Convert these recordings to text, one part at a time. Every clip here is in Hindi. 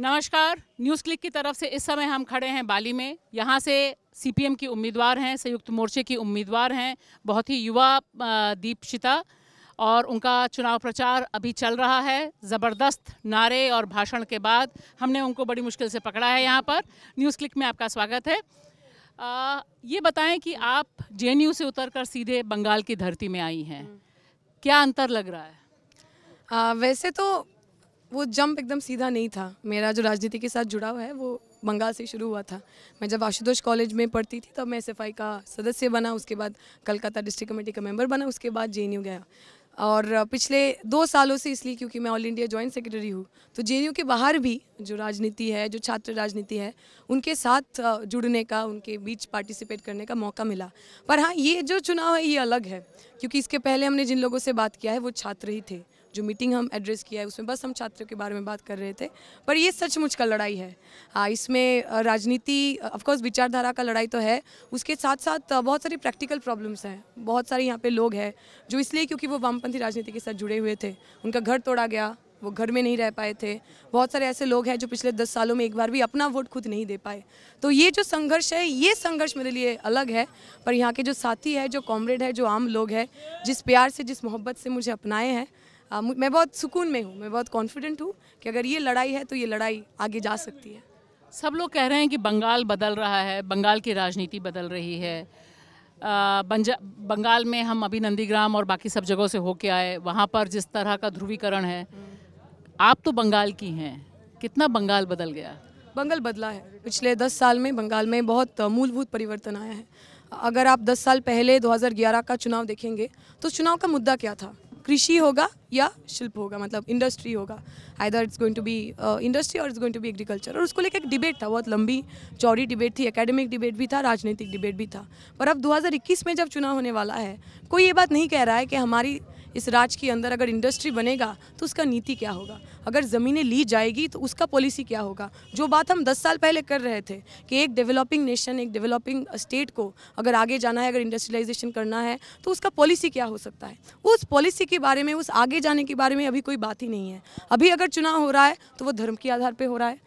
नमस्कार न्यूज़ क्लिक की तरफ से इस समय हम खड़े हैं बाली में यहाँ से सीपीएम की उम्मीदवार हैं संयुक्त मोर्चे की उम्मीदवार हैं बहुत ही युवा दीपशिता और उनका चुनाव प्रचार अभी चल रहा है ज़बरदस्त नारे और भाषण के बाद हमने उनको बड़ी मुश्किल से पकड़ा है यहाँ पर न्यूज़ क्लिक में आपका स्वागत है आ, ये बताएं कि आप जे से उतर सीधे बंगाल की धरती में आई हैं हम्म। क्या अंतर लग रहा है आ, वैसे तो वो जंप एकदम सीधा नहीं था मेरा जो राजनीति के साथ जुड़ा हुआ है वो बंगाल से शुरू हुआ था मैं जब आशुतोष कॉलेज में पढ़ती थी तब मैं एस का सदस्य बना उसके बाद कलकत्ता डिस्ट्रिक्ट कमेटी का मेंबर बना उसके बाद जे गया और पिछले दो सालों से इसलिए क्योंकि मैं ऑल इंडिया जॉइंट सेक्रेटरी हूँ तो जे के बाहर भी जो राजनीति है जो छात्र राजनीति है उनके साथ जुड़ने का उनके बीच पार्टिसिपेट करने का मौका मिला पर हाँ ये जो चुनाव है ये अलग है क्योंकि इसके पहले हमने जिन लोगों से बात किया है वो छात्र ही थे जो मीटिंग हम एड्रेस किया है उसमें बस हम छात्रों के बारे में बात कर रहे थे पर ये सचमुच का लड़ाई है हाँ इसमें राजनीति ऑफकोर्स विचारधारा का लड़ाई तो है उसके साथ साथ बहुत सारी प्रैक्टिकल प्रॉब्लम्स हैं बहुत सारे यहाँ पे लोग हैं जो इसलिए क्योंकि वो वामपंथी राजनीति के साथ जुड़े हुए थे उनका घर तोड़ा गया वो घर में नहीं रह पाए थे बहुत सारे ऐसे लोग हैं जो पिछले दस सालों में एक बार भी अपना वोट खुद नहीं दे पाए तो ये जो संघर्ष है ये संघर्ष मेरे लिए अलग है पर यहाँ के जो साथी है जो कॉमरेड है जो आम लोग हैं जिस प्यार से जिस मोहब्बत से मुझे अपनाए हैं मैं बहुत सुकून में हूँ मैं बहुत कॉन्फिडेंट हूँ कि अगर ये लड़ाई है तो ये लड़ाई आगे जा सकती है सब लोग कह रहे हैं कि बंगाल बदल रहा है बंगाल की राजनीति बदल रही है बंजा बंगाल में हम अभी नंदीग्राम और बाकी सब जगहों से होके आए वहाँ पर जिस तरह का ध्रुवीकरण है आप तो बंगाल की हैं कितना बंगाल बदल गया बंगाल बदला है पिछले दस साल में बंगाल में बहुत मूलभूत परिवर्तन आया है अगर आप दस साल पहले 2011 का चुनाव देखेंगे तो चुनाव का मुद्दा क्या था कृषि होगा या शिल्प होगा मतलब इंडस्ट्री होगा either it's going to be industry और it's going to be agriculture और उसको लेकर एक डिबेट था बहुत लंबी चौड़ी डिबेट थी एकेडमिक डिबेट भी था राजनीतिक डिबेट भी था पर अब 2021 में जब चुनाव होने वाला है कोई ये बात नहीं कह रहा है कि हमारी इस राज्य के अंदर अगर इंडस्ट्री बनेगा तो उसका नीति क्या होगा अगर ज़मीनें ली जाएगी तो उसका पॉलिसी क्या होगा जो बात हम 10 साल पहले कर रहे थे कि एक डेवलपिंग नेशन एक डेवलपिंग स्टेट को अगर आगे जाना है अगर इंडस्ट्रियलाइजेशन करना है तो उसका पॉलिसी क्या हो सकता है उस पॉलिसी के बारे में उस आगे जाने के बारे में अभी कोई बात ही नहीं है अभी अगर चुनाव हो रहा है तो वो धर्म के आधार पर हो रहा है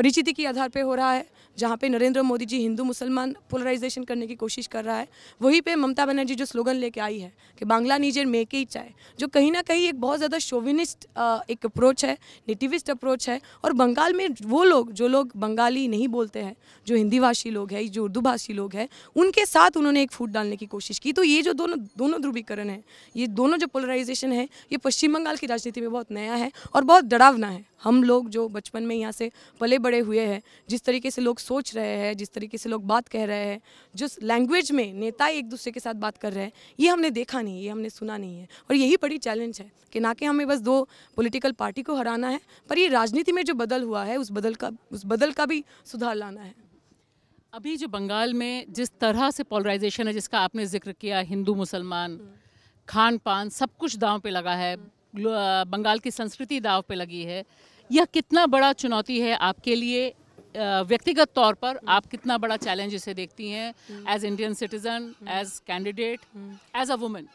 परिचिति के आधार पर हो रहा है जहाँ पे नरेंद्र मोदी जी हिंदू मुसलमान पोलराइजेशन करने की कोशिश कर रहा है वहीं पे ममता बनर्जी जो स्लोगन लेके आई है कि बांग्ला मे के ही चाहे जो कहीं ना कहीं एक बहुत ज़्यादा शोविनिस्ट एक अप्रोच है नेटिविस्ट अप्रोच है और बंगाल में वो लोग जो लोग बंगाली नहीं बोलते हैं जो हिंदी भाषी लोग हैं जो उर्दू भाषी लोग हैं उनके साथ उन्होंने एक फूट डालने की कोशिश की तो ये जो दोनों दोनों ध्रुवीकरण है ये दोनों जो पोलराइजेशन है ये पश्चिम बंगाल की राजनीति में बहुत नया है और बहुत डरावना है हम लोग जो बचपन में यहाँ से पले बड़े हुए हैं जिस तरीके से लोग सोच रहे हैं जिस तरीके से लोग बात कह रहे हैं जिस लैंग्वेज में नेता एक दूसरे के साथ बात कर रहे हैं ये हमने देखा नहीं ये हमने सुना नहीं है और यही बड़ी चैलेंज है कि ना कि हमें बस दो पोलिटिकल पार्टी को हराना है पर ये राजनीति में जो बदल हुआ है उस बदल का उस बदल का भी सुधार लाना है अभी जो बंगाल में जिस तरह से पोलराइजेशन है जिसका आपने जिक्र किया हिंदू मुसलमान हम्म। खान पान सब कुछ दाव पे लगा है बंगाल की संस्कृति दाव पे लगी है यह कितना बड़ा चुनौती है आपके लिए व्यक्तिगत तौर पर आप कितना बड़ा चैलेंज इसे देखती हैं as Indian citizen as candidate as a women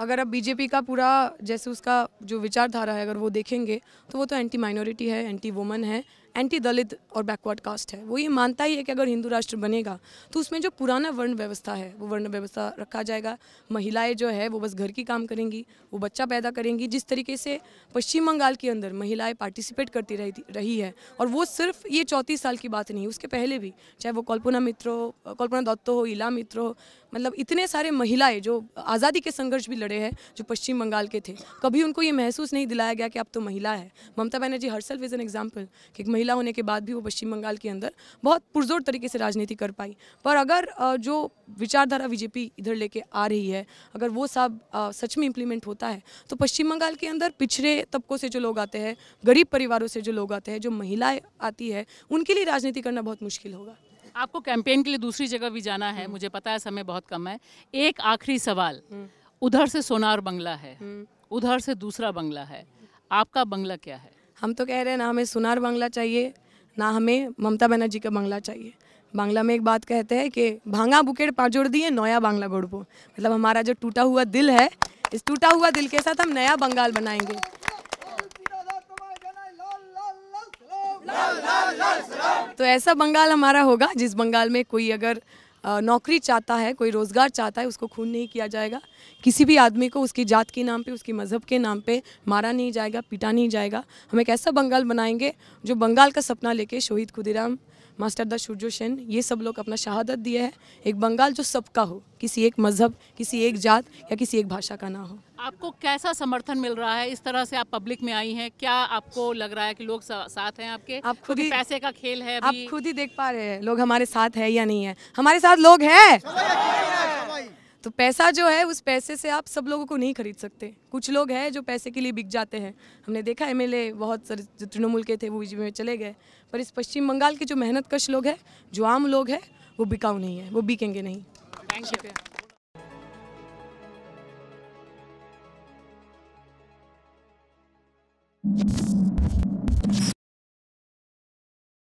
अगर आप बीजेपी का पूरा जैसे उसका जो विचारधारा है अगर वो देखेंगे तो वो तो एंटी माइनॉरिटी है एंटी वुमेन है एंटी दलित और बैकवर्ड कास्ट है वो ये मानता ही है कि अगर हिंदू राष्ट्र बनेगा तो उसमें जो पुराना वर्ण व्यवस्था है वो वर्ण व्यवस्था रखा जाएगा महिलाएं जो है वो बस घर की काम करेंगी वो बच्चा पैदा करेंगी जिस तरीके से पश्चिम बंगाल के अंदर महिलाएं पार्टिसिपेट करती रही रही है और वो सिर्फ ये चौंतीस साल की बात नहीं उसके पहले भी चाहे वो कल्पना मित्र हो कल्पना दत्त हो इला मित्र हो मतलब इतने सारे महिलाएं जो आज़ादी के संघर्ष भी लड़े हैं जो पश्चिम बंगाल के थे कभी उनको ये महसूस नहीं दिलाया गया कि आप तो महिला है Mamata Banerjee herself is an example कि महिला महिला होने के बाद भी वो पश्चिम बंगाल के अंदर बहुत पुरजोर तरीके से राजनीति कर पाई पर अगर जो विचारधारा बीजेपी इधर लेके आ रही है अगर वो सब सच में इम्प्लीमेंट होता है तो पश्चिम बंगाल के अंदर पिछड़े तबकों से जो लोग आते हैं गरीब परिवारों से जो लोग आते हैं जो महिलाएं आती है उनके लिए राजनीति करना बहुत मुश्किल होगा आपको कैंपेन के लिए दूसरी जगह भी जाना है मुझे पता है समय बहुत कम है एक आखिरी सवाल हम्म। उधर से सोनार बंगला है हम्म। उधर से दूसरा बंगला है आपका बंगला क्या है हम तो कह रहे हैं ना हमें सुनार बंगला चाहिए ना हमें ममता बनर्जी का बंगला चाहिए बांग्ला में एक बात कहते हैं कि भांगा बुकेट पाजोड़ दिए नया बांग्ला गोड़बो मतलब हमारा जो टूटा हुआ दिल है इस टूटा हुआ दिल के साथ हम नया बंगाल बनाएंगे तो ऐसा बंगाल हमारा होगा जिस बंगाल में कोई अगर नौकरी चाहता है कोई रोज़गार चाहता है उसको खून नहीं किया जाएगा किसी भी आदमी को उसकी जात के नाम पे उसकी मज़हब के नाम पे मारा नहीं जाएगा पीटा नहीं जाएगा हम एक ऐसा बंगाल बनाएंगे जो बंगाल का सपना लेके शहीद खुदीराम मास्टर दा शुरजो सेन ये सब लोग अपना शहादत दिए है एक बंगाल जो सबका हो किसी एक मजहब किसी एक जात या किसी एक भाषा का ना हो आपको कैसा समर्थन मिल रहा है इस तरह से आप पब्लिक में आई हैं क्या आपको लग रहा है कि लोग साथ हैं आपके आप खुद ही पैसे का खेल है आप खुद ही देख पा रहे हैं लोग हमारे साथ है या नहीं है हमारे साथ लोग हैं तो पैसा जो है उस पैसे से आप सब लोगों को नहीं खरीद सकते कुछ लोग हैं जो पैसे के लिए बिक जाते हैं हमने देखा एम बहुत सारे जो तृणमूल के थे वो बीजेपी में चले गए पर इस पश्चिम बंगाल के जो मेहनत कश लोग हैं जो आम लोग हैं वो बिकाऊ नहीं है वो बिकेंगे नहीं थैंक यू